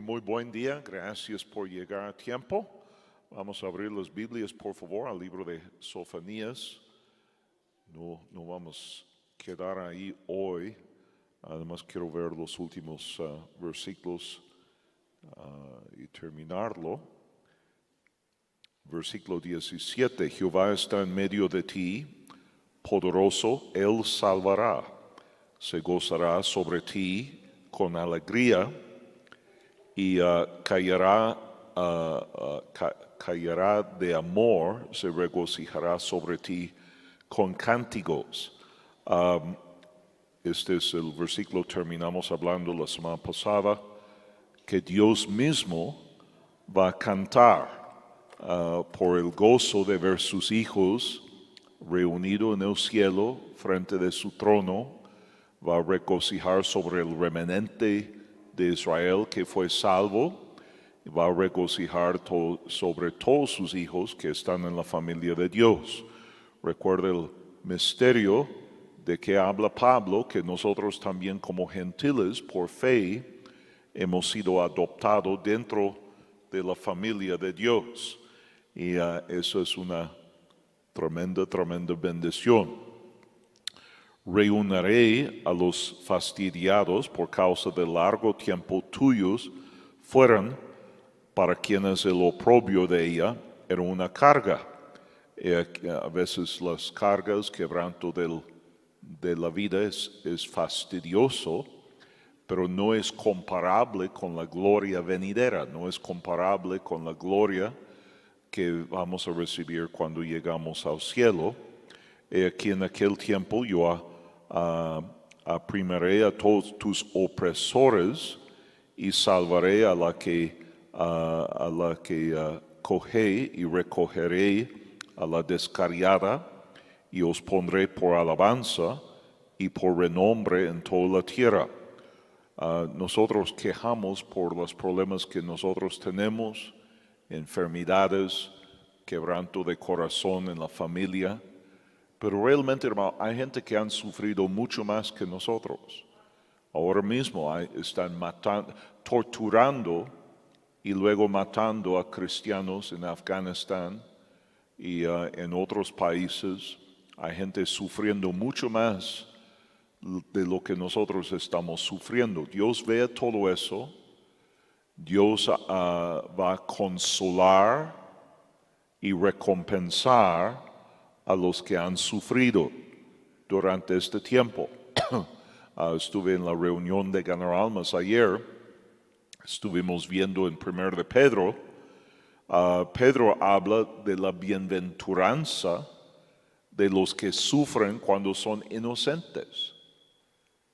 muy buen día, gracias por llegar a tiempo. Vamos a abrir las Biblias, por favor, al libro de Sofanías. No, vamos a quedar ahí hoy. Además, quiero ver los últimos ah, versículos ah, y terminarlo. Versículo 17, Jehová está en medio de ti, poderoso, él salvará, se gozará sobre ti con alegría y uh, callará uh, uh, caerá, de amor, se regocijará sobre ti con cánticos. Um, este es el versículo, terminamos hablando la semana pasada, que Dios mismo va a cantar por el gozo de ver sus hijos reunidos en el cielo frente de su trono, va a regocijar sobre el remanente de Israel que fue salvo, va a regocijar sobre todos sus hijos que están en la familia de Dios. Recuerda el misterio de que habla Pablo, que nosotros también como gentiles por fe hemos sido adoptados dentro de la familia de Dios. Y ah, eso es una tremenda, tremenda bendición reuniré a los fastidiados por causa del largo tiempo tuyos, fueron para quienes el oprobio de ella era una carga. a veces las cargas, quebranto de la vida es, es fastidioso, pero no es comparable con la gloria venidera, no es comparable con la gloria que vamos a recibir cuando llegamos al cielo. Aquí en aquel tiempo yo aprimaré a todos tus opresores y salvaré a la que, a la que y recogeré a la descarriada y os pondré por alabanza y por renombre en toda la tierra. nosotros quejamos por los problemas que nosotros tenemos, enfermedades, quebranto de corazón en la familia, pero realmente, hermano, hay gente que han sufrido mucho más que nosotros. Ahora mismo están torturando y luego matando a cristianos en Afganistán y uh, en otros países. Hay gente sufriendo mucho más de lo que nosotros estamos sufriendo. Dios ve todo eso. Dios uh, va a consolar y recompensar a los que han sufrido durante este tiempo. Ah, estuve en la reunión de Ganar Almas ayer, estuvimos viendo en Primero de Pedro, ah, Pedro habla de la bienventuranza de los que sufren cuando son inocentes.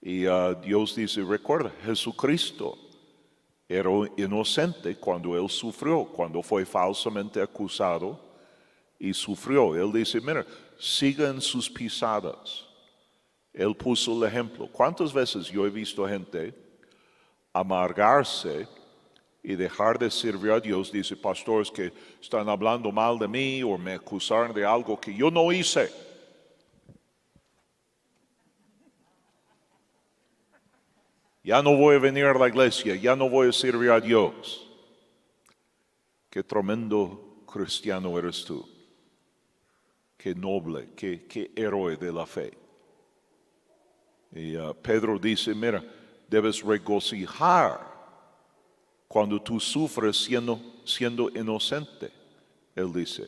Y ah, Dios dice, recuerda, Jesucristo era inocente cuando él sufrió, cuando fue falsamente acusado y sufrió. Él dice, mira, sigan sus pisadas. Él puso el ejemplo. ¿Cuántas veces yo he visto gente amargarse y dejar de servir a Dios? Dice, pastores que están hablando mal de mí o me acusaron de algo que yo no hice. Ya no voy a venir a la iglesia, ya no voy a servir a Dios. Qué tremendo cristiano eres tú qué noble, qué, héroe de la fe. Y ah, Pedro dice, mira, debes regocijar cuando tú sufres siendo, inocente. Él dice,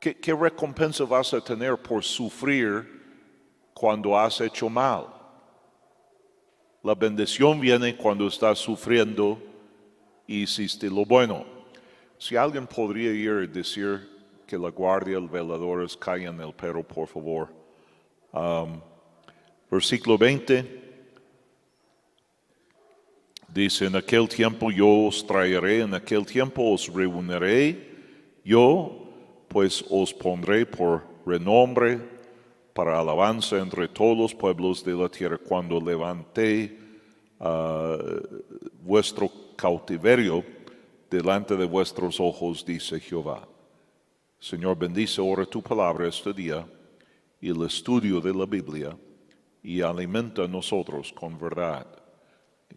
¿qué, recompensa vas a tener por sufrir cuando has hecho mal? La bendición viene cuando estás sufriendo y hiciste lo bueno. Si alguien podría ir y decir la guardia, el veladores caigan el perro, por favor. Um, versículo 20. Dice, en aquel tiempo yo os traeré, en aquel tiempo os reuniré, yo pues os pondré por renombre para alabanza entre todos los pueblos de la tierra cuando levanté uh, vuestro cautiverio delante de vuestros ojos, dice Jehová. Señor, bendice ahora tu palabra este día y el estudio de la Biblia y alimenta a nosotros con verdad.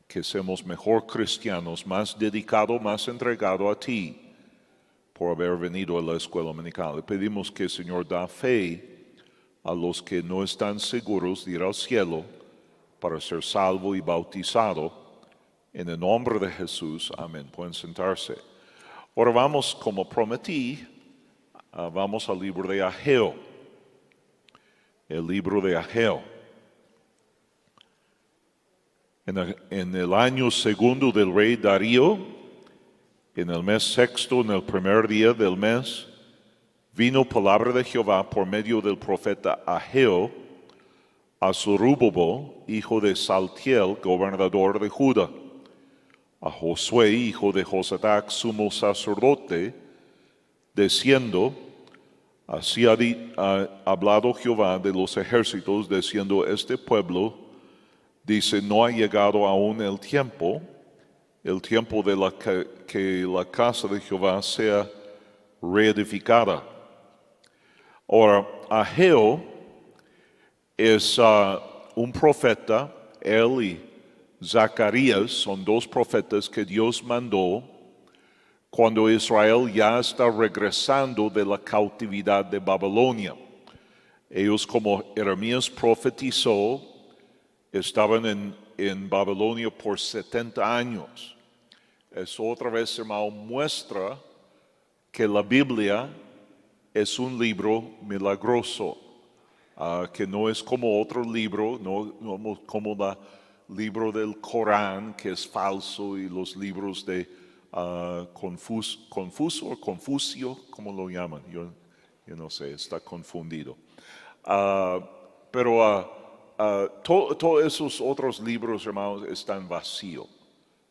Que seamos mejor cristianos, más dedicados, más entregados a ti por haber venido a la escuela dominical. Le pedimos que Señor da fe a los que no están seguros de ir al cielo para ser salvo y bautizado. En el nombre de Jesús, amén. Pueden sentarse. Ahora vamos, como prometí, Ah, vamos al libro de Ageo. El libro de Ageo. En, el año segundo del rey Darío, en el mes sexto, en el primer día del mes, vino palabra de Jehová por medio del profeta Ageo a Zorubobo, hijo de Saltiel, gobernador de Judá, a Josué, hijo de Josadac, sumo sacerdote, diciendo, Así ha, hablado Jehová de los ejércitos, diciendo, este pueblo, dice, no ha llegado aún el tiempo, el tiempo de que, la casa de Jehová sea reedificada. Ahora, Ageo es ah, un profeta, él y Zacarías son dos profetas que Dios mandó cuando Israel ya está regresando de la cautividad de Babilonia. Ellos, como Jeremías profetizó, estaban en, en Babilonia por 70 años. Eso otra vez, hermano, muestra que la Biblia es un libro milagroso, ah, que no es como otro libro, no, como el libro del Corán, que es falso, y los libros de Confuso ah, Confus, confuso, confucio, como lo llaman, yo, no sé, está confundido. Ah, pero ah, todos esos otros libros, hermanos, están vacíos.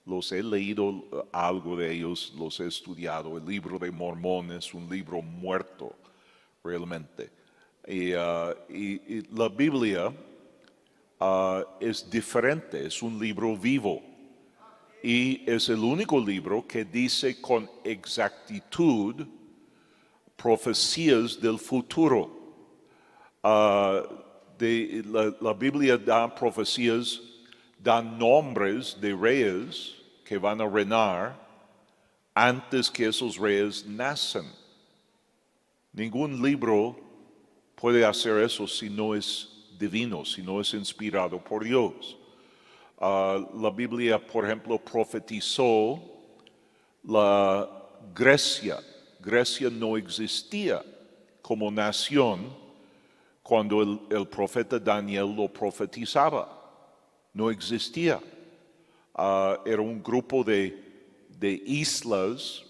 Los he leído algo de ellos, los he estudiado. El libro de Mormón es un libro muerto, realmente. y, la Biblia es diferente, es un libro vivo y es el único libro que dice con exactitud profecías del futuro. Ah, la, la, Biblia da profecías, da nombres de reyes que van a reinar antes que esos reyes nacen. Ningún libro puede hacer eso si no es divino, si no es inspirado por Dios. Ah, la Biblia, por ejemplo, profetizó la Grecia. Grecia no existía como nación cuando el, profeta Daniel lo profetizaba. No existía. Ah, era un grupo de, islas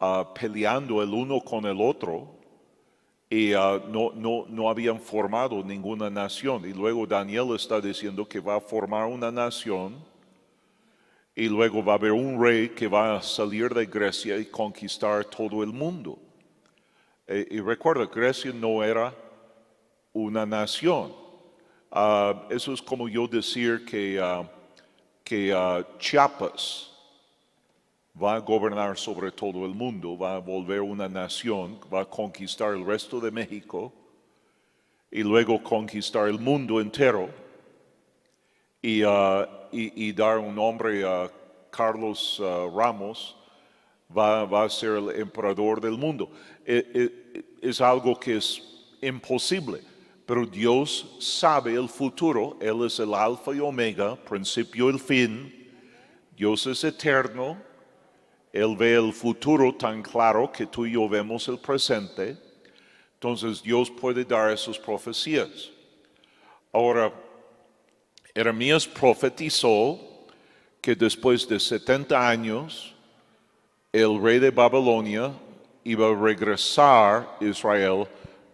ah, peleando el uno con el otro y ah, no, no, habían formado ninguna nación. Y luego Daniel está diciendo que va a formar una nación y luego va a haber un rey que va a salir de Grecia y conquistar todo el mundo. E, y recuerda, Grecia no era una nación. Ah, eso es como yo decir que, ah, que Chiapas, va a gobernar sobre todo el mundo, va a volver una nación, va a conquistar el resto de México y luego conquistar el mundo entero y, uh, dar un nombre a Carlos uh, Ramos, va, a ser el emperador del mundo. E, e, es, algo que es imposible, pero Dios sabe el futuro, Él es el alfa y omega, principio y el fin, Dios es eterno él ve el futuro tan claro que tú y yo vemos el presente. Entonces Dios puede dar esas profecías. Ahora, Jeremías profetizó que después de 70 años, el rey de Babilonia iba a regresar Israel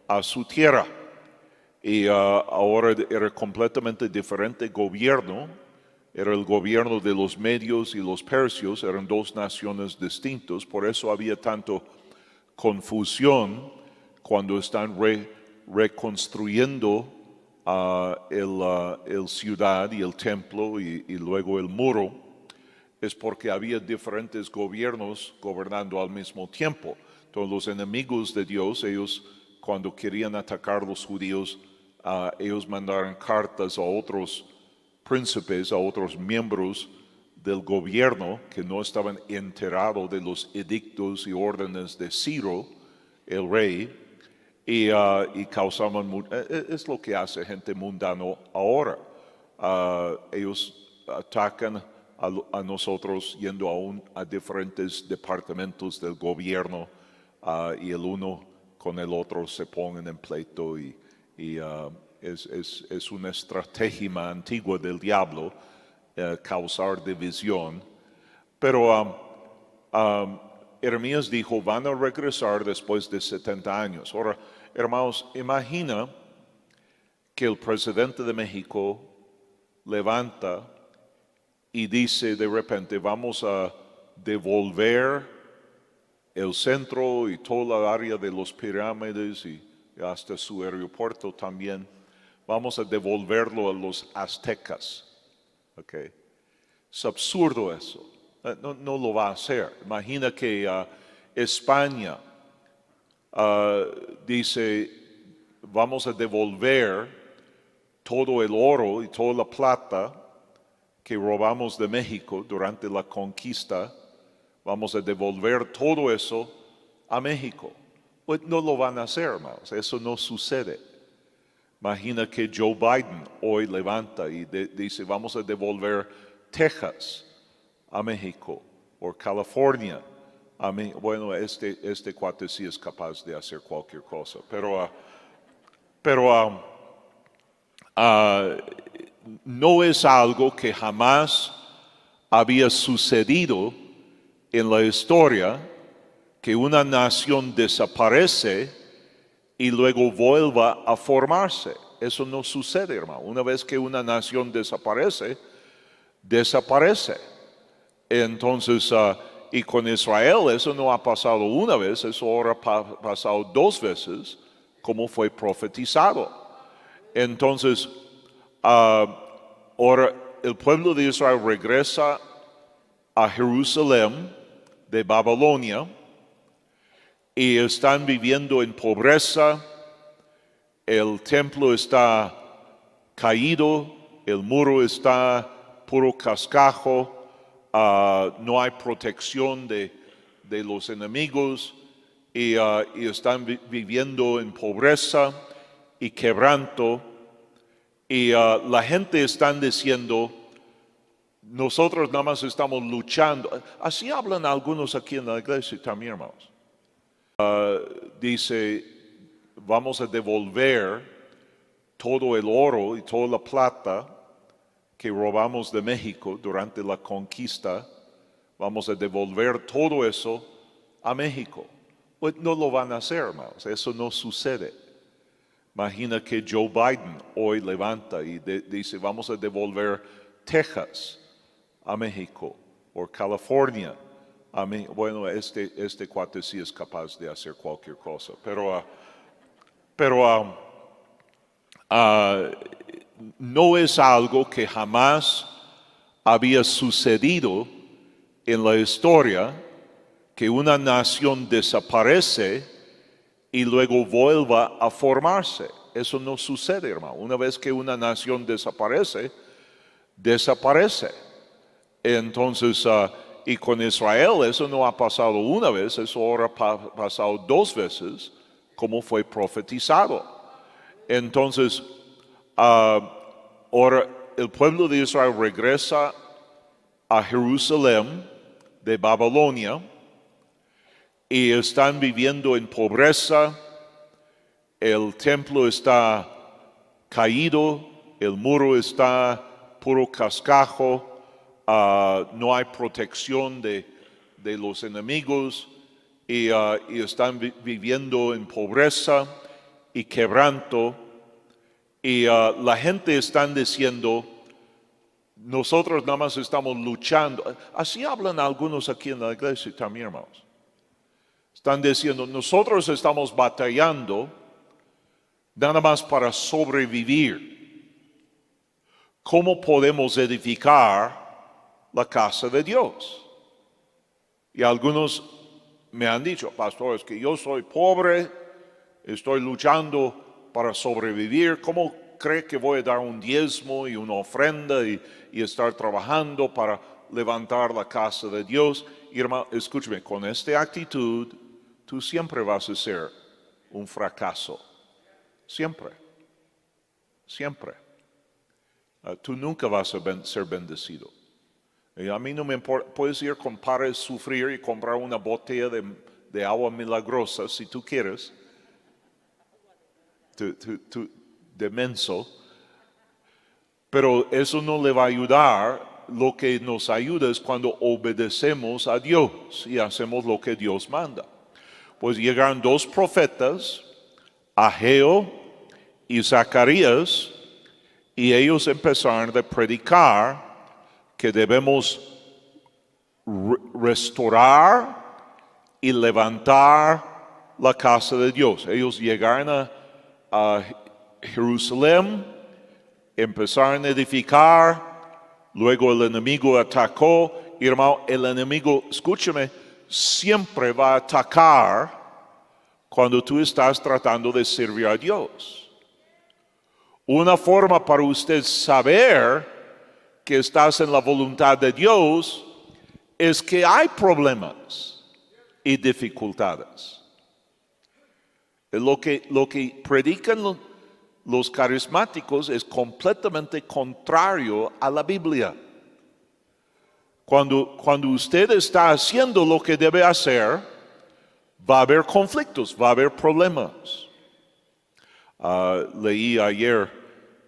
a su tierra. Y ah, ahora era completamente diferente gobierno era el gobierno de los medios y los persios, eran dos naciones distintas, por eso había tanto confusión cuando están reconstruyendo ah, ah, el, ciudad y el templo y, luego el muro, es porque había diferentes gobiernos gobernando al mismo tiempo. Entonces los enemigos de Dios, ellos cuando querían atacar a los judíos, ah, ellos mandaron cartas a otros príncipes, a otros miembros del gobierno que no estaban enterados de los edictos y órdenes de Ciro, el rey, y, ah, causaban... E-, e-, es lo que hace gente mundano ahora. Ah, ellos atacan a, nosotros yendo a diferentes departamentos del gobierno ah, y el uno con el otro se ponen en pleito y, es, es, es una estrategia antigua del diablo eh, causar división. Pero um, um, Hermías dijo, van a regresar después de 70 años. Ahora, hermanos, imagina que el presidente de México levanta y dice de repente, vamos a devolver el centro y toda la área de los pirámides y hasta su aeropuerto también vamos a devolverlo a los aztecas. Okay. Es absurdo eso. Eh, no, lo va a hacer. Imagina que ah, España ah, dice, vamos a devolver todo el oro y toda la plata que robamos de México durante la conquista, vamos a devolver todo eso a México. Pues no lo van a hacer, hermanos. Eso no sucede. Imagina que Joe Biden hoy levanta y dice, vamos a devolver Texas a México o California. A bueno, este, este cuate sí es capaz de hacer cualquier cosa, pero, ah, pero ah, ah, no es algo que jamás había sucedido en la historia, que una nación desaparece y luego vuelva a formarse. Eso no sucede, hermano. Una vez que una nación desaparece, desaparece. Entonces, ah, y con Israel eso no ha pasado una vez, eso ahora ha pasado dos veces, como fue profetizado. Entonces, ah, ahora el pueblo de Israel regresa a Jerusalén de Babilonia y están viviendo en pobreza, el templo está caído, el muro está puro cascajo, ah, no hay protección de, los enemigos y, ah, están viviendo en pobreza y quebranto. Y ah, la gente está diciendo, nosotros nada más estamos luchando. Así hablan algunos aquí en la iglesia también, hermanos. Ah, dice, vamos a devolver todo el oro y toda la plata que robamos de México durante la conquista, vamos a devolver todo eso a México. Pues no lo van a hacer, hermanos, eso no sucede. Imagina que Joe Biden hoy levanta y dice, vamos a devolver Texas a México o California bueno, este, este cuate sí es capaz de hacer cualquier cosa, pero, ah, pero ah, ah, no es algo que jamás había sucedido en la historia, que una nación desaparece y luego vuelva a formarse. Eso no sucede, hermano. Una vez que una nación desaparece, desaparece. Entonces, y con Israel eso no ha pasado una vez, eso ahora ha pasado dos veces, como fue profetizado. Entonces, ah, ahora el pueblo de Israel regresa a Jerusalén de Babilonia y están viviendo en pobreza, el templo está caído, el muro está puro cascajo no hay protección de, los enemigos y, están viviendo en pobreza y quebranto. Y la gente está diciendo, nosotros nada más estamos luchando. Así hablan algunos aquí en la iglesia también, hermanos. Están diciendo, nosotros estamos batallando nada más para sobrevivir. ¿Cómo podemos edificar la casa de Dios. Y algunos me han dicho, pastores, que yo soy pobre, estoy luchando para sobrevivir, ¿cómo cree que voy a dar un diezmo y una ofrenda y, estar trabajando para levantar la casa de Dios? Y hermano, escúcheme, con esta actitud tú siempre vas a ser un fracaso. Siempre. Siempre. Ah, tú nunca vas a ser bendecido a mí no me importa, puedes ir con pares sufrir y comprar una botella de, agua milagrosa si tú quieres, demenso. pero eso no le va a ayudar. Lo que nos ayuda es cuando obedecemos a Dios y hacemos lo que Dios manda. Pues llegaron dos profetas, Ageo y Zacarías, y ellos empezaron a predicar que debemos restaurar y levantar la casa de Dios. Ellos llegaron a, a Jerusalén, empezaron a edificar, luego el enemigo atacó. Hermano, el enemigo, escúchame, siempre va a atacar cuando tú estás tratando de servir a Dios. Una forma para usted saber que estás en la voluntad de Dios es que hay problemas y dificultades. Lo que, lo que predican los, carismáticos es completamente contrario a la Biblia. Cuando, cuando usted está haciendo lo que debe hacer, va a haber conflictos, va a haber problemas. Ah, leí ayer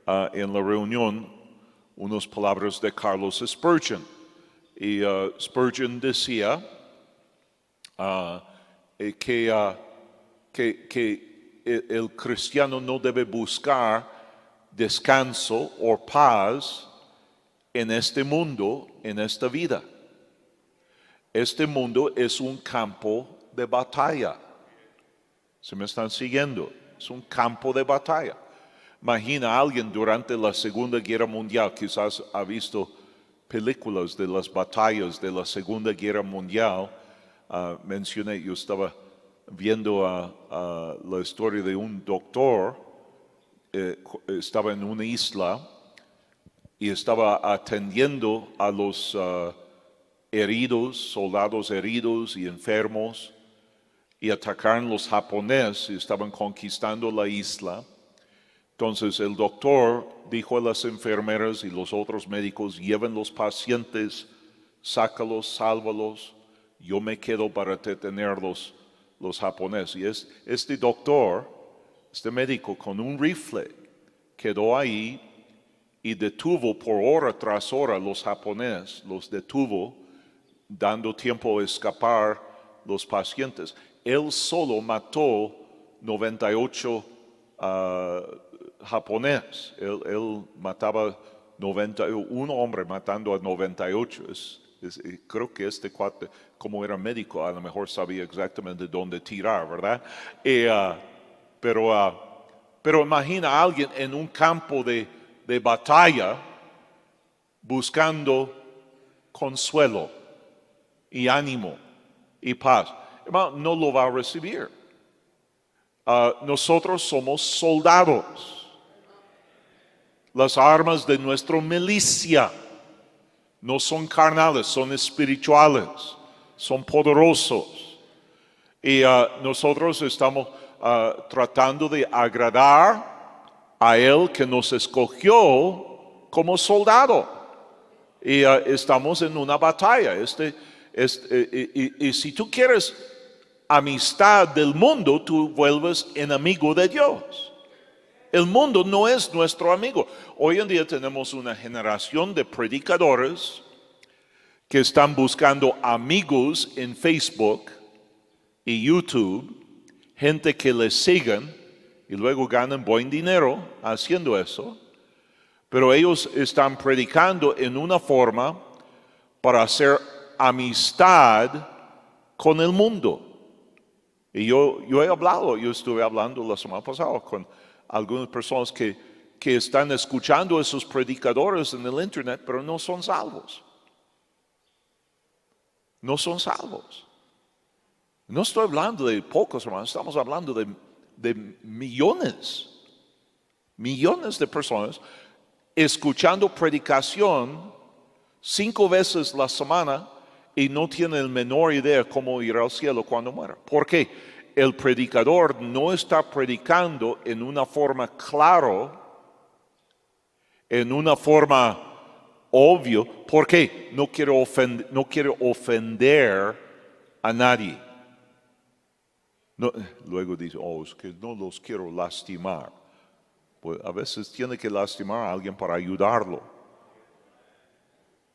ah, en la reunión unas palabras de Carlos Spurgeon. Y uh, Spurgeon decía uh, eh, uh, que, que e, el cristiano no debe buscar descanso o paz en este mundo, en esta vida. Este mundo es un campo de batalla. ¿Se me están siguiendo? Es un campo de batalla. Imagina alguien durante la Segunda Guerra Mundial, quizás ha visto películas de las batallas de la Segunda Guerra Mundial. Ah, mencioné, yo estaba viendo la historia de un doctor, eh, estaba en una isla y estaba atendiendo a los ah, heridos, soldados heridos y enfermos, y atacaron los japoneses y estaban conquistando la isla entonces el doctor dijo a las enfermeras y los otros médicos, lleven los pacientes, sácalos, sálvalos, yo me quedo para detenerlos los japoneses. Y este doctor, este médico con un rifle, quedó ahí y detuvo por hora tras hora los japoneses, los detuvo, dando tiempo a escapar los pacientes. Él solo mató 98 japonés. Él, mataba 90, un hombre matando a 98. creo que este cuate, como era médico, a lo mejor sabía exactamente dónde tirar, ¿verdad? Ah, ah, pero, imagina a alguien en un campo de, batalla buscando consuelo y ánimo y paz. no lo va a recibir. Ah, nosotros somos soldados. Las armas de nuestra milicia no son carnales, son espirituales, son poderosos. Y ah, nosotros estamos ah, tratando de agradar a Él que nos escogió como soldado. Y estamos en una batalla. Este, este, y si tú quieres amistad del mundo, tú vuelves en amigo de Dios. El mundo no es nuestro amigo. Hoy en día tenemos una generación de predicadores que están buscando amigos en Facebook y YouTube, gente que les sigan y luego ganan buen dinero haciendo eso, pero ellos están predicando en una forma para hacer amistad con el mundo. Y yo, he hablado, yo estuve hablando la semana pasada con algunas personas que, están escuchando a esos predicadores en el Internet, pero no son salvos. No son salvos. No estoy hablando de pocos, hermanos, estamos hablando de millones, millones de personas escuchando predicación cinco veces la semana y no tiene la menor idea cómo ir al cielo cuando muera. ¿Por qué? El predicador no está predicando en una forma claro, en una forma obvio, porque no quiere ofender, no quiero ofender a nadie. luego dice, oh, es que no los quiero lastimar. Pues a veces tiene que lastimar a alguien para ayudarlo.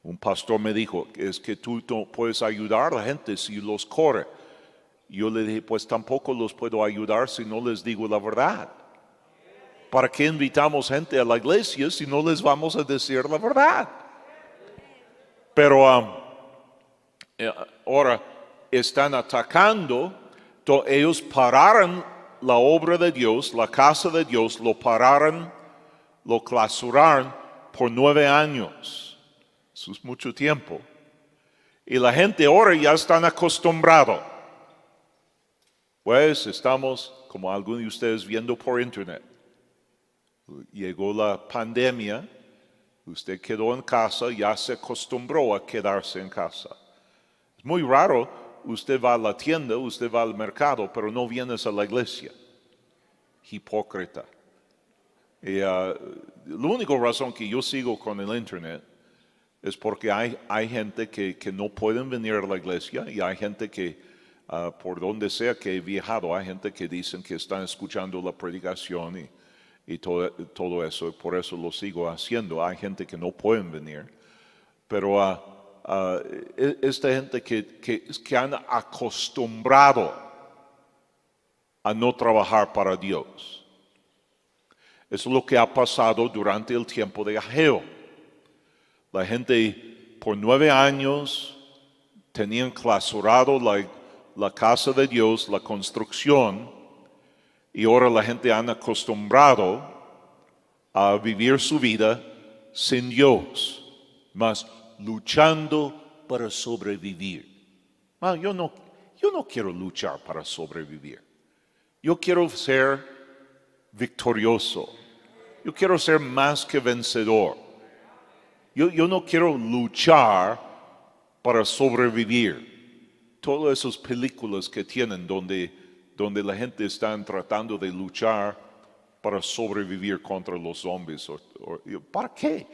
Un pastor me dijo, es que tú no puedes ayudar a la gente si los corre. Yo le dije, pues tampoco los puedo ayudar si no les digo la verdad. ¿Para qué invitamos gente a la iglesia si no les vamos a decir la verdad? Pero um, eh, ahora están atacando, ellos pararon la obra de Dios, la casa de Dios, lo pararon, lo clausuraron por nueve años. Eso es mucho tiempo. Y la gente ahora ya están acostumbrado. Pues estamos, como algunos de ustedes, viendo por internet. Llegó la pandemia, usted quedó en casa, ya se acostumbró a quedarse en casa. Es muy raro, usted va a la tienda, usted va al mercado, pero no vienes a la iglesia. Hipócrita. Y, ah, la única razón que yo sigo con el internet es porque hay, hay gente que, no pueden venir a la iglesia y hay gente que, ah, por donde sea que he viajado, hay gente que dicen que están escuchando la predicación y, todo, todo, eso, por eso lo sigo haciendo. Hay gente que no pueden venir, pero ah, ah, e, esta gente que, han acostumbrado a no trabajar para Dios. Es lo que ha pasado durante el tiempo de ajeo la gente por nueve años tenían clausurado la, casa de Dios, la construcción, y ahora la gente han acostumbrado a vivir su vida sin Dios, más luchando para sobrevivir. yo no quiero luchar para sobrevivir. Yo quiero ser victorioso. Yo quiero ser más que vencedor. Yo, no quiero luchar para sobrevivir. Todas esas películas que tienen donde, donde la gente está tratando de luchar para sobrevivir contra los zombies. ¿Para qué?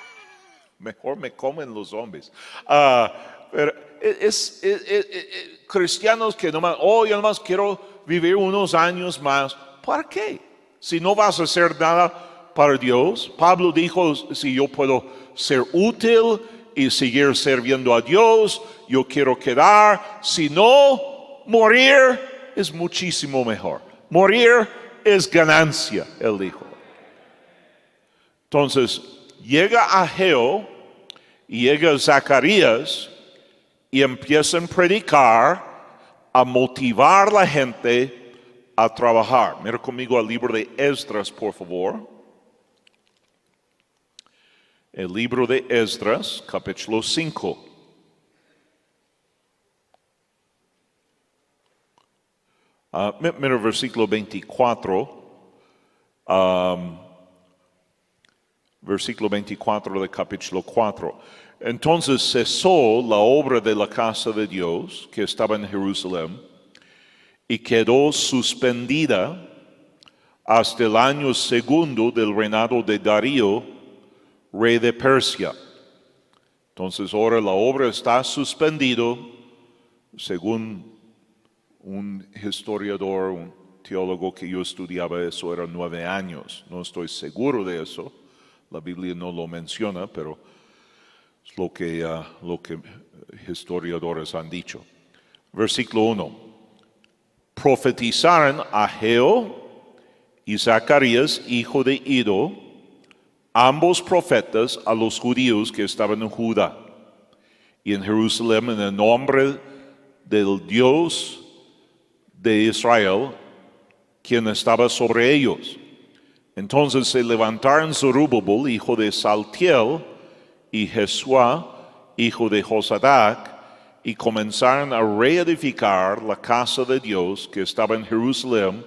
Mejor me comen los zombies. Ah, pero e, es, e, e, cristianos que nomás, oh, yo nomás quiero vivir unos años más. ¿Para qué? Si no vas a hacer nada para Dios. Pablo dijo, si yo puedo ser útil y seguir sirviendo a Dios, yo quiero quedar. Si no, morir es muchísimo mejor. Morir es ganancia, él dijo. Entonces, llega Ageo y llega Zacarías y empiezan a predicar, a motivar a la gente a trabajar. Mira conmigo al libro de Esdras, por favor el libro de Esdras, capítulo 5. Ah, mira el versículo 24. versículo 24 del capítulo 4. Entonces cesó la obra de la casa de Dios que estaba en Jerusalén y quedó suspendida hasta el año segundo del reinado de Darío rey de Persia. Entonces ahora la obra está suspendido, según un historiador, un teólogo que yo estudiaba, eso era nueve años. No estoy seguro de eso, la Biblia no lo menciona, pero es lo que, ah, lo que historiadores han dicho. Versículo 1. Profetizaron a Geo y Zacarías, hijo de Ido, ambos profetas a los judíos que estaban en Judá y en Jerusalén en el nombre del Dios de Israel, quien estaba sobre ellos. Entonces se levantaron Zerubbabel, hijo de Saltiel, y Jesuá, hijo de Josadac, y comenzaron a reedificar la casa de Dios que estaba en Jerusalén,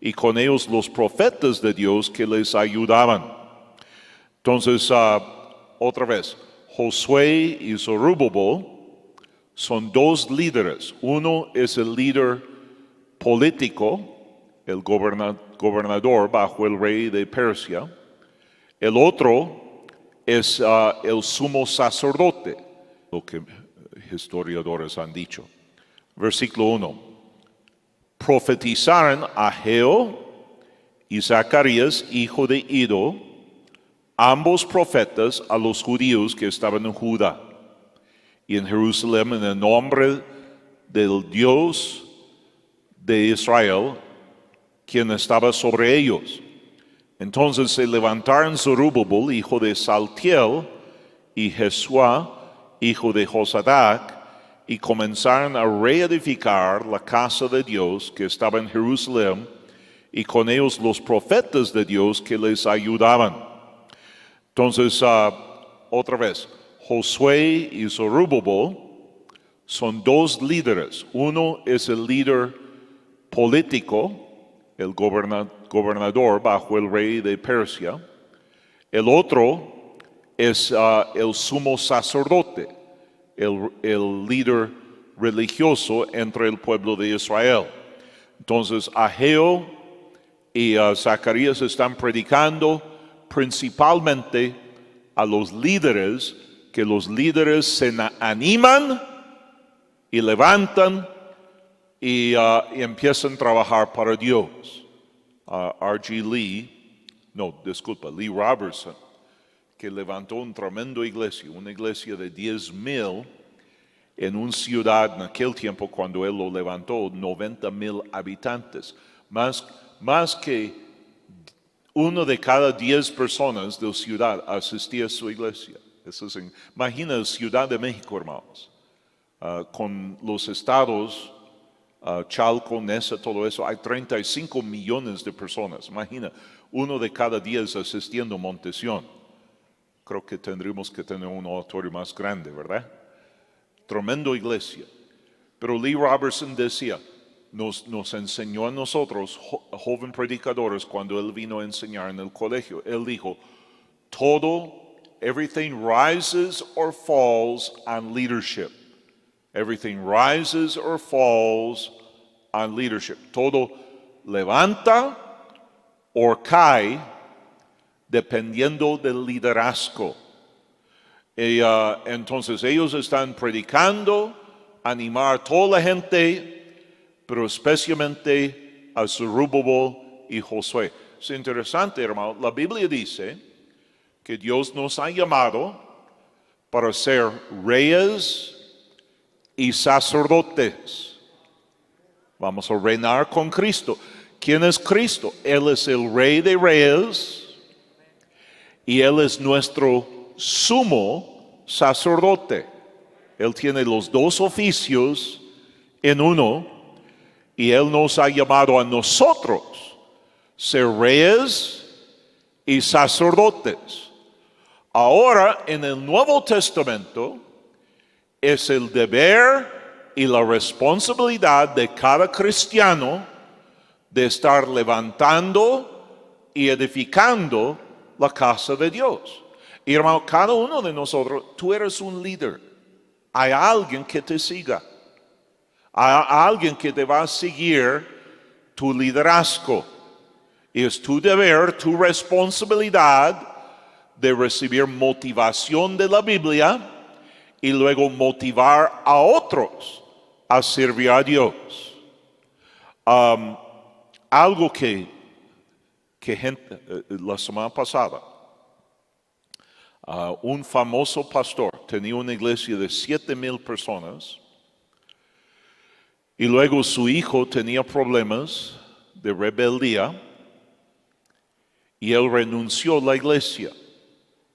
y con ellos los profetas de Dios que les ayudaban. Entonces, ah, otra vez, Josué y Zorubobo son dos líderes. Uno es el líder político, el gobernador bajo el rey de Persia. El otro es ah, el sumo sacerdote, lo que historiadores han dicho. Versículo 1. Profetizaron a Geo y Zacarías, hijo de Ido, ambos profetas a los judíos que estaban en Judá y en Jerusalén en el nombre del Dios de Israel, quien estaba sobre ellos. Entonces se levantaron Zerubbabel, hijo de Saltiel, y Jesuá, hijo de Josadac, y comenzaron a reedificar la casa de Dios que estaba en Jerusalén, y con ellos los profetas de Dios que les ayudaban. Entonces, ah, otra vez, Josué y Zorobabel son dos líderes. Uno es el líder político, el gobernador bajo el rey de Persia. El otro es ah, el sumo sacerdote, el, líder religioso entre el pueblo de Israel. Entonces, Ageo y ah, Zacarías están predicando principalmente a los líderes, que los líderes se animan y levantan ah, y, empiezan a trabajar para Dios. Ah, R.G. Lee, no, disculpa, Lee Robertson, que levantó un tremendo iglesia, una iglesia de 10 mil en una ciudad en aquel tiempo cuando él lo levantó, 90 mil habitantes, más, más que uno de cada diez personas de la ciudad asistía a su iglesia. Eso es imagina Ciudad de México, hermanos, ah, con los estados, ah, Chalco, Nesa, todo eso, hay 35 millones de personas. Imagina, uno de cada diez asistiendo a Montesión. Creo que tendríamos que tener un auditorio más grande, ¿verdad? Tremendo iglesia. Pero Lee Robertson decía, nos, enseñó a nosotros, joven predicadores, cuando él vino a enseñar en el colegio. Él dijo, todo, everything rises or falls on leadership. Everything rises or falls on leadership. Todo levanta o cae dependiendo del liderazgo. Ah, entonces ellos están predicando, animar a toda la gente pero especialmente a Zerubbabel y Josué. Es interesante, hermano, la Biblia dice que Dios nos ha llamado para ser reyes y sacerdotes. Vamos a reinar con Cristo. ¿Quién es Cristo? Él es el rey de reyes y Él es nuestro sumo sacerdote. Él tiene los dos oficios en uno y Él nos ha llamado a nosotros ser reyes y sacerdotes. Ahora en el Nuevo Testamento es el deber y la responsabilidad de cada cristiano de estar levantando y edificando la casa de Dios. Y hermano, cada uno de nosotros, tú eres un líder. Hay alguien que te siga a, alguien que te va a seguir tu liderazgo. Es tu deber, tu responsabilidad de recibir motivación de la Biblia y luego motivar a otros a servir a Dios. Um, algo que, eh, la semana pasada, uh, un famoso pastor tenía una iglesia de 7 mil personas y luego su hijo tenía problemas de rebeldía y él renunció a la iglesia.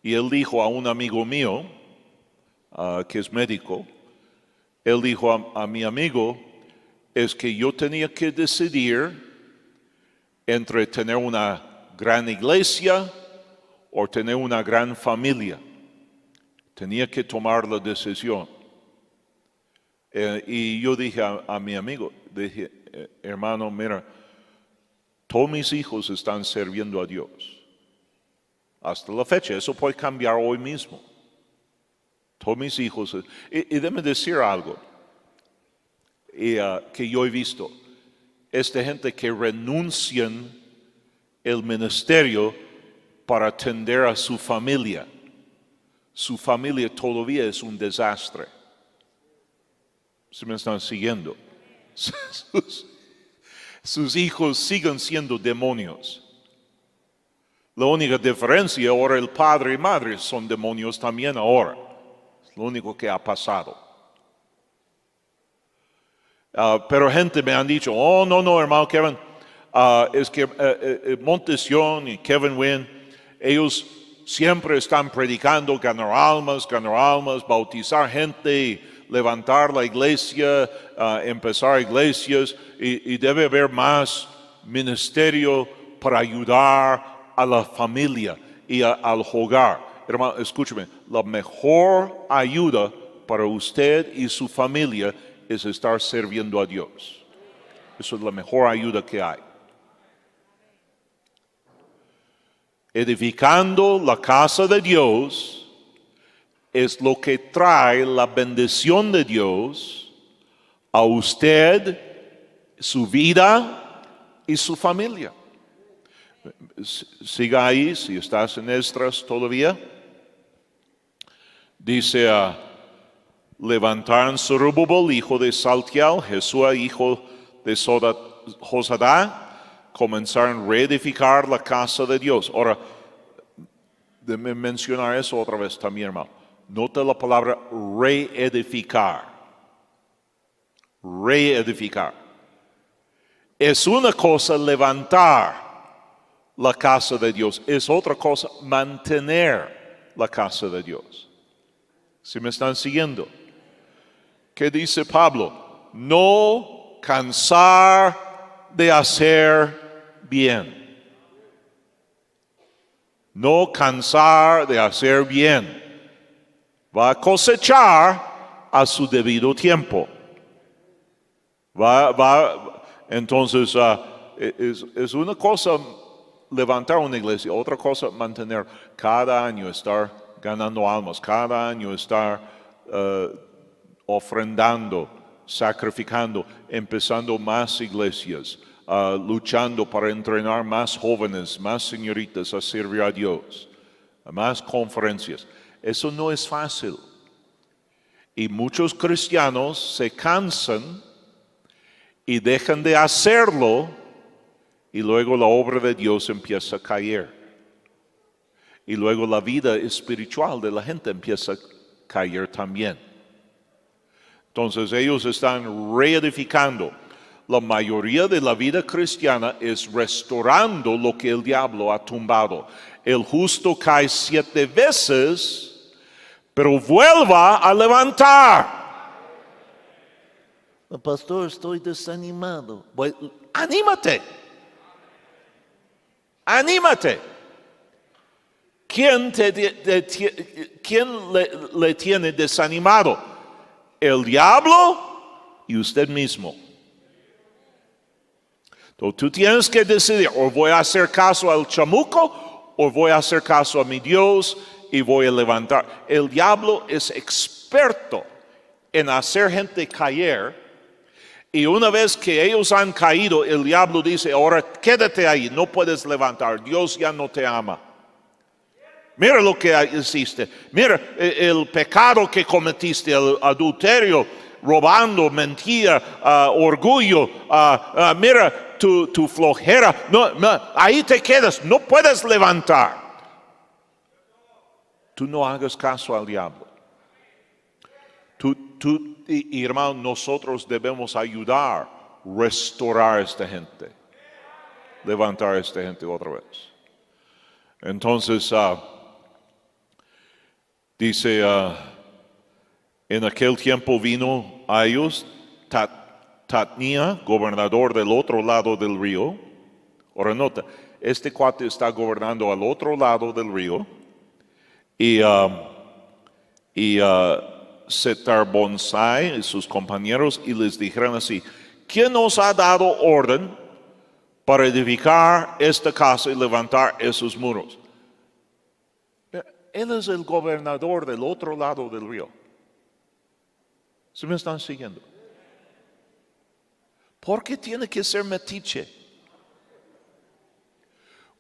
Y él dijo a un amigo mío, ah, que es médico, él dijo a mi amigo, es que yo tenía que decidir entre tener una gran iglesia o tener una gran familia. Tenía que tomar la decisión. Eh, y yo dije a, mi amigo, dije, eh, hermano, mira, todos mis hijos están sirviendo a Dios. Hasta la fecha, eso puede cambiar hoy mismo. Todos mis hijos. Eh, y, déme decir algo y, ah, que yo he visto. Esta gente que renuncian el ministerio para atender a su familia. Su familia todavía es un desastre. Si me están siguiendo. Sus, hijos siguen siendo demonios. La única diferencia ahora el padre y madre son demonios también ahora. Es lo único que ha pasado. Ah, pero gente me han dicho, oh, no, no, hermano Kevin, ah, es que uh, eh, eh, eh, Montesión y Kevin Wynn, ellos siempre están predicando ganar almas, ganar almas, bautizar gente, levantar la iglesia, ah, empezar iglesias y, debe haber más ministerio para ayudar a la familia y al hogar. Hermano, escúcheme, la mejor ayuda para usted y su familia es estar sirviendo a Dios. Eso es la mejor ayuda que hay. Edificando la casa de Dios es lo que trae la bendición de Dios a usted, su vida y su familia. Siga ahí si estás en Estras todavía. Dice, levantar ah, levantaron Zerubbabel, hijo de Saltial, Jesús, hijo de Josadá, comenzaron a reedificar la casa de Dios. Ahora, de mencionar eso otra vez también, hermano. Nota la palabra reedificar. Reedificar. Es una cosa levantar la casa de Dios, es otra cosa mantener la casa de Dios. Si me están siguiendo? ¿Qué dice Pablo? No cansar de hacer bien. No cansar de hacer bien va a cosechar a su debido tiempo. entonces, ah, e, es, una cosa levantar una iglesia, otra cosa mantener cada año estar ganando almas, cada año estar ah, ofrendando, sacrificando, empezando más iglesias, ah, luchando para entrenar más jóvenes, más señoritas a servir a Dios, más conferencias. Eso no es fácil. Y muchos cristianos se cansan y dejan de hacerlo y luego la obra de Dios empieza a caer. Y luego la vida espiritual de la gente empieza a caer también. Entonces ellos están reedificando. La mayoría de la vida cristiana es restaurando lo que el diablo ha tumbado. El justo cae siete veces pero vuelva a levantar. Pastor, estoy desanimado. anímate. Anímate. ¿Quién, te, quién le, le tiene desanimado? El diablo y usted mismo. Entonces, tú tienes que decidir, o voy a hacer caso al chamuco, o voy a hacer caso a mi Dios y voy a levantar. El diablo es experto en hacer gente caer. Y una vez que ellos han caído, el diablo dice, ahora quédate ahí, no puedes levantar, Dios ya no te ama. Mira lo que hiciste, mira eh, el pecado que cometiste, el adulterio, robando, mentira, ah, orgullo, ah, ah, mira tu, flojera, no, ahí te quedas, no puedes levantar. Tú no hagas caso al diablo. Tú, y, hermano, nosotros debemos ayudar, restaurar a esta gente, levantar a esta gente otra vez. Entonces, ah, dice, ah, en aquel tiempo vino a ellos Tatnia, gobernador del otro lado del río. Ahora nota, este cuate está gobernando al otro lado del río Um, y, uh, Setar Bonsai y sus compañeros y les dijeron así, ¿quién nos ha dado orden para edificar esta casa y levantar esos muros? Él es el gobernador del otro lado del río. ¿Se me están siguiendo? ¿Por qué tiene que ser metiche?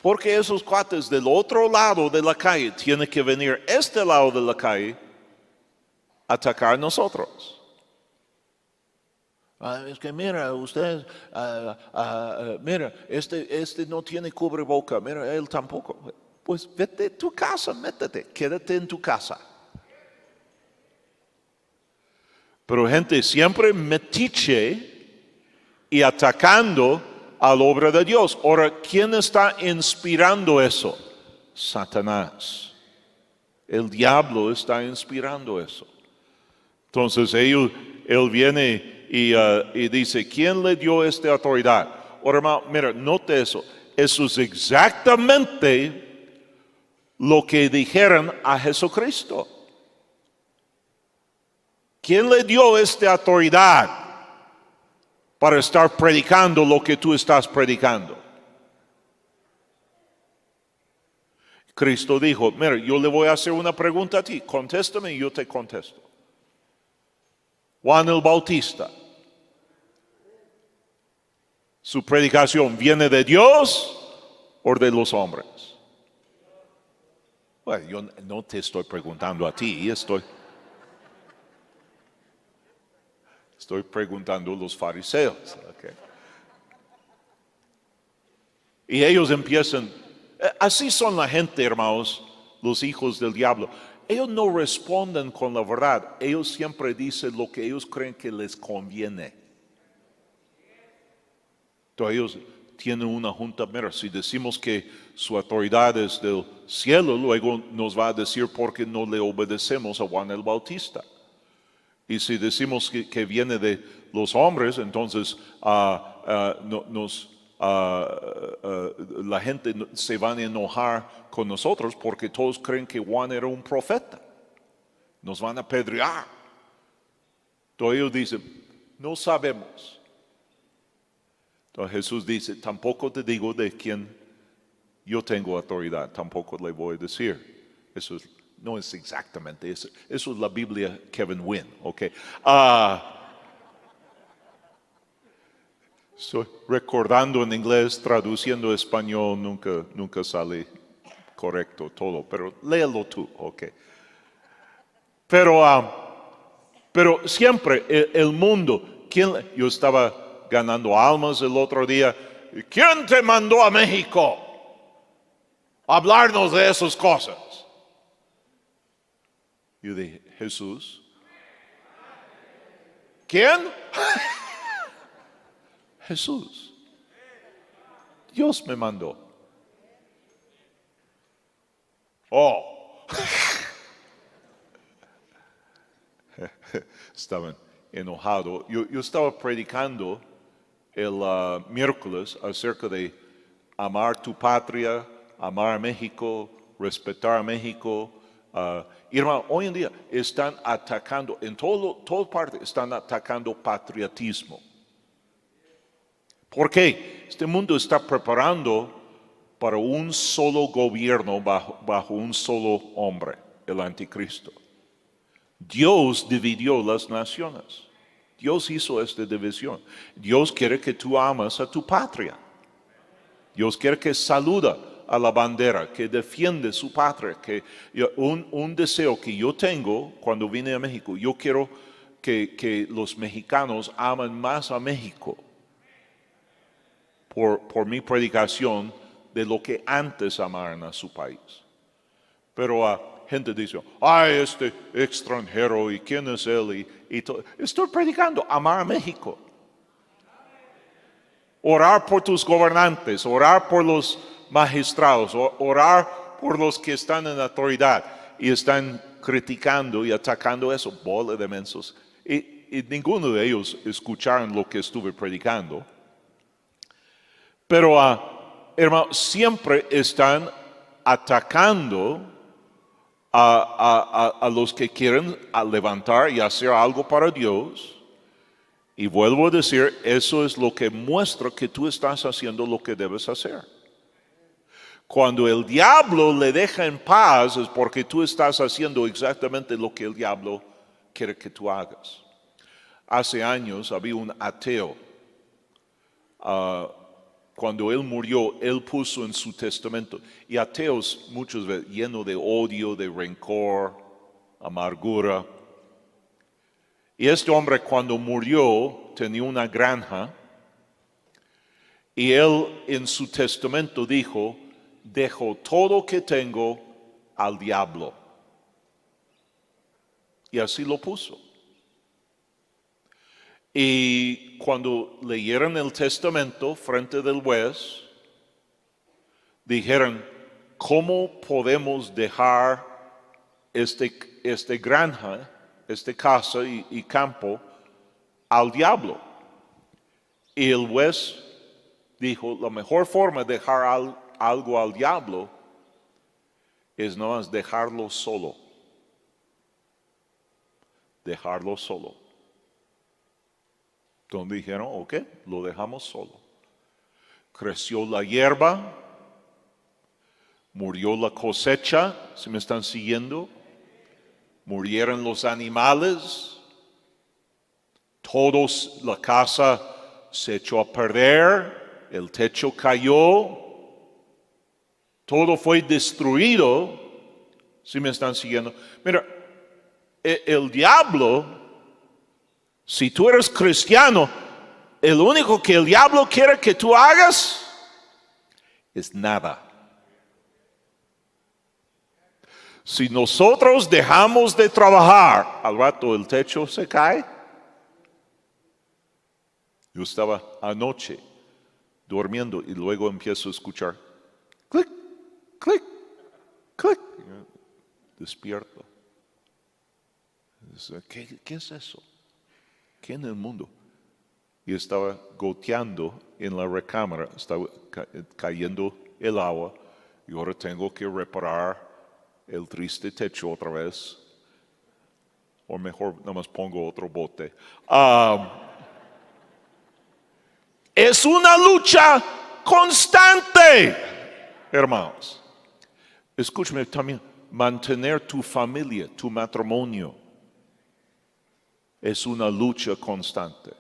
porque esos cuates del otro lado de la calle tienen que venir este lado de la calle a atacar a nosotros. Ah, es que mira, usted, ah, ah, mira, este, este no tiene cubreboca, mira, él tampoco. Pues vete a tu casa, métete, quédate en tu casa. Pero gente siempre metiche y atacando al obra de Dios. Ahora, ¿quién está inspirando eso? Satanás. El diablo está inspirando eso. Entonces él viene uh, y, dice, ¿quién le dio esta autoridad? Ahora, mira, note eso. Eso es exactamente lo que dijeron a Jesucristo. ¿Quién le dio esta autoridad? para estar predicando lo que tú estás predicando. Cristo dijo, mira, yo le voy a hacer una pregunta a ti, contéstame y yo te contesto. Juan el Bautista, su predicación viene de Dios o de los hombres. Bueno, yo no te estoy preguntando a ti, estoy Estoy preguntando a los fariseos. Y ellos empiezan, eh, así son la gente, hermanos, los hijos del diablo. Ellos no responden con la verdad, ellos siempre dicen lo que ellos creen que les conviene. Entonces ellos tienen una junta, mera. si decimos que su autoridad es del cielo, luego nos va a decir por qué no le obedecemos a Juan el Bautista. Y si decimos que, viene de los hombres, entonces ah, ah, ah, la gente se van a enojar con nosotros porque todos creen que Juan era un profeta. Nos van a pedrear. Entonces ellos dicen, no sabemos. Entonces Jesús dice, tampoco te digo de quién yo tengo autoridad, tampoco le voy a decir. Eso es no es exactamente eso. Eso es la Biblia Kevin Wynne, ¿ok? Ah, recordando en inglés, traduciendo español, nunca, nunca sale correcto todo, pero léelo tú, ¿ok? Pero, ah, pero siempre el, mundo, ¿quién, yo estaba ganando almas el otro día, ¿quién te mandó a México? A hablarnos de esas cosas. Jesús. ¿Quién? Jesús. Dios me mandó. Oh. Estaban enojados. Yo, estaba predicando el uh, miércoles acerca de amar tu patria, amar a México, respetar a México, Ah, hoy en día están atacando, en todo, toda parte están atacando patriotismo. ¿Por qué? Este mundo está preparando para un solo gobierno bajo, bajo un solo hombre, el anticristo. Dios dividió las naciones. Dios hizo esta división. Dios quiere que tú amas a tu patria. Dios quiere que saluda a la bandera, que defiende su patria, que un, deseo que yo tengo cuando vine a México, yo quiero que, los mexicanos aman más a México por, por mi predicación de lo que antes amaron a su país. Pero a ah, gente dice, ay, este extranjero, ¿y quién es él? y Estoy predicando amar a México. Orar por tus gobernantes, orar por los magistrados, orar por los que están en autoridad y están criticando y atacando eso, bola de mensos. Y, ninguno de ellos escucharon lo que estuve predicando. Pero, ah, hermano, siempre están atacando a, los que quieren levantar y hacer algo para Dios. Y vuelvo a decir, eso es lo que muestra que tú estás haciendo lo que debes hacer. Cuando el diablo le deja en paz es porque tú estás haciendo exactamente lo que el diablo quiere que tú hagas. Hace años había un ateo. Ah, cuando él murió, él puso en su testamento, y ateos muchos llenos de odio, de rencor, amargura. Y este hombre cuando murió tenía una granja y él en su testamento dijo, dejo todo que tengo al diablo. Y así lo puso. Y cuando leyeron el testamento frente del juez, dijeron, ¿cómo podemos dejar este, este granja, este casa y, campo al diablo? Y el juez dijo, la mejor forma de dejar al algo al diablo es no más dejarlo solo. Dejarlo solo. Entonces dijeron, ok, lo dejamos solo. Creció la hierba, murió la cosecha, si me están siguiendo, murieron los animales, todos la casa se echó a perder, el techo cayó, todo fue destruido, si me están siguiendo. Mira, e, el, diablo, si tú eres cristiano, el único que el diablo quiere que tú hagas es nada. Si nosotros dejamos de trabajar, al rato el techo se cae. Yo estaba anoche durmiendo y luego empiezo a escuchar clic, clic, clic. Despierto. ¿Qué, es eso? ¿Qué en el mundo? Y estaba goteando en la recámara, estaba eh, cayendo el agua y ahora tengo que reparar el triste techo otra vez. O mejor, nada más pongo otro bote. es una lucha constante, hermanos. Escúchame también, mantener tu familia, tu matrimonio, es una lucha constante.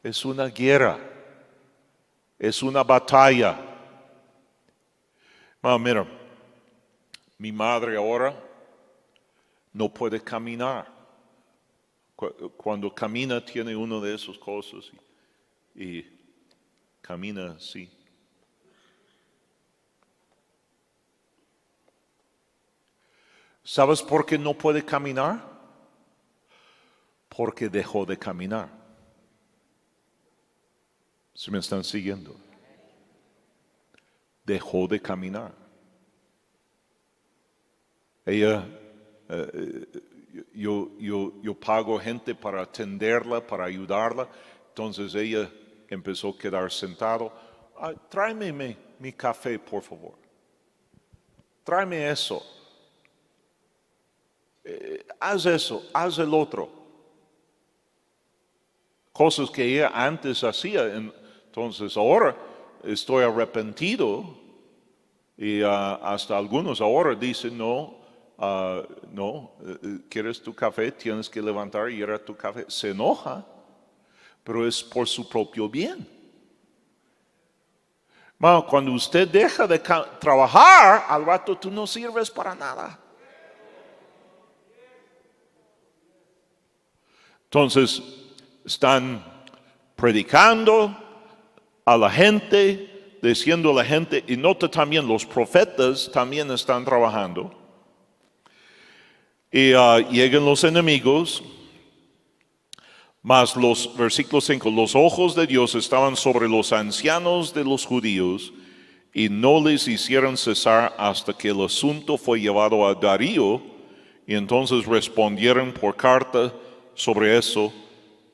Es una guerra. Es una batalla. Ah, mira, mi madre ahora no puede caminar. Cuando camina tiene uno de esos cosas y, y camina así. ¿Sabes por qué no puede caminar? Porque dejó de caminar. ¿Se me están siguiendo? Dejó de caminar. Ella, eh, eh, yo, pago gente para atenderla, para ayudarla. Entonces ella empezó a quedar sentado. Ah, tráeme mi, mi café, por favor. Tráeme eso. Eh, haz eso, haz el otro. Cosas que ella antes hacía, entonces ahora estoy arrepentido y ah, hasta algunos ahora dicen, no, ah, no, eh, eh, quieres tu café, tienes que levantar y ir a tu café. Se enoja, pero es por su propio bien. cuando usted deja de trabajar, al rato tú no sirves para nada. Entonces, están predicando a la gente, diciendo a la gente, y nota también, los profetas también están trabajando. Y lleguen ah, llegan los enemigos, mas los, versículos 5, los ojos de Dios estaban sobre los ancianos de los judíos y no les hicieron cesar hasta que el asunto fue llevado a Darío y entonces respondieron por carta sobre eso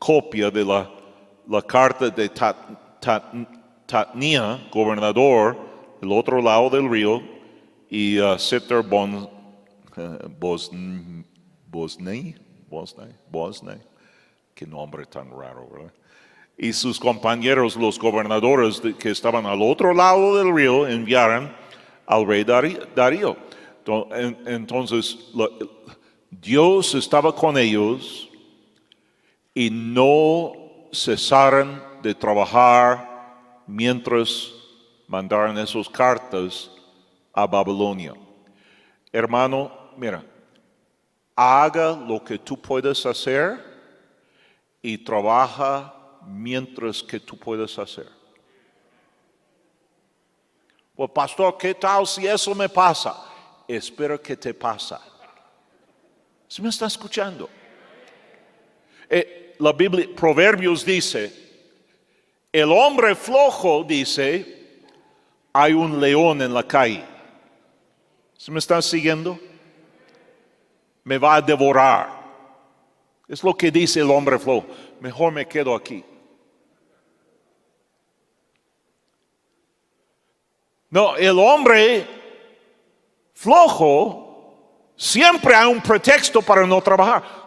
copia de la, carta de Tatnia, gobernador del otro lado del río, y Setter uh, Sitter bon, eh, qué nombre tan raro, ¿verdad? Y sus compañeros, los gobernadores que estaban al otro lado del río, enviaron al rey Darío. Entonces, Dios estaba con ellos y no cesaron de trabajar mientras mandaron esas cartas a Babilonia. Hermano, mira, haga lo que tú puedes hacer y trabaja mientras que tú puedes hacer. Pues pastor, ¿qué tal si eso me pasa? Espero que te pasa. ¿Se me está escuchando? Eh, la Biblia, Proverbios dice, el hombre flojo dice, hay un león en la calle. ¿Se me están siguiendo? Me va a devorar. Es lo que dice el hombre flojo. Mejor me quedo aquí. No, el hombre flojo siempre hay un pretexto para no trabajar.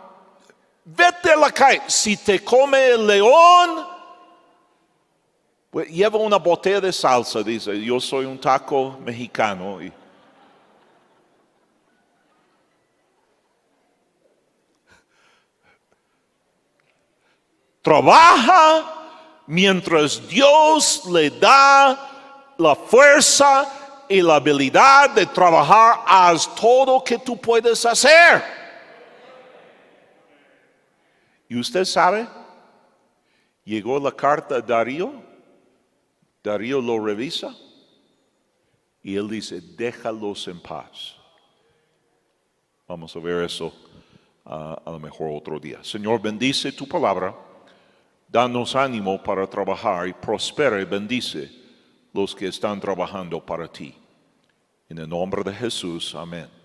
Vete a la calle. Si te come el león, pues, lleva una botella de salsa. Dice, yo soy un taco mexicano. Trabaja mientras Dios le da la fuerza y la habilidad de trabajar haz todo lo que tú puedes hacer. Y usted sabe, llegó la carta a Darío, Darío lo revisa y él dice, déjalos en paz. Vamos a ver eso ah, a lo mejor otro día. Señor, bendice tu palabra, danos ánimo para trabajar y prospera y bendice los que están trabajando para ti. En el nombre de Jesús, amén.